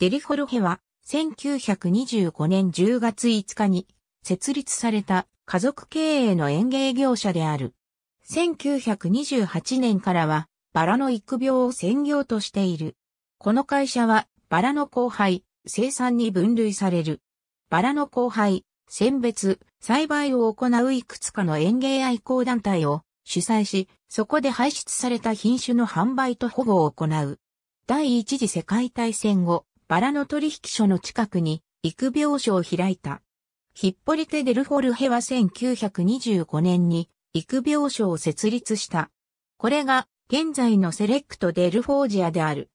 デリ・ホルヘは、1925年10月5日に、設立された家族経営の園芸業者である。1928年からは、バラの育苗を専業としている。この会社は、バラの交配、生産に分類される。バラの交配、選別、栽培を行ういくつかの園芸愛好団体を主催し、そこで排出された品種の販売と保護を行う。第一次世界大戦後、バラの取引所の近くに育病所を開いた。ヒッポリテ・デルフォルヘは1925年に育病所を設立した。これが現在のセレクト・デルフォージアである。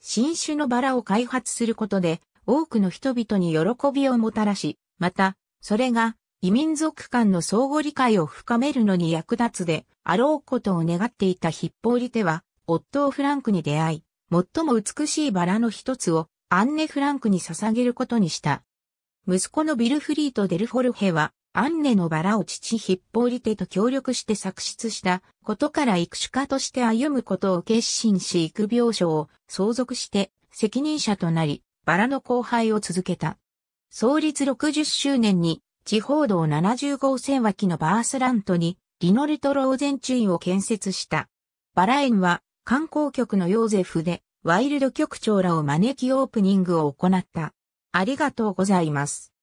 新種のバラを開発することで多くの人々に喜びをもたらし、また、それが異民族間の相互理解を深めるのに役立つであろうことを願っていたヒッポリテは、夫をフランクに出会い、最も美しいバラの一つをアンネ・フランクに捧げることにした。息子のビルフリート・デルフォルヘは、アンネのバラを父ヒッポーリテと協力して作出したことから育種家として歩むことを決心し育病所を相続して責任者となり、バラの後輩を続けた。創立60周年に、地方道70号線脇のバースラントに、リノルト・ローゼンチュインを建設した。バラ園は、観光局のヨーゼフで、ワイルド局長らを招きオープニングを行った。ありがとうございます。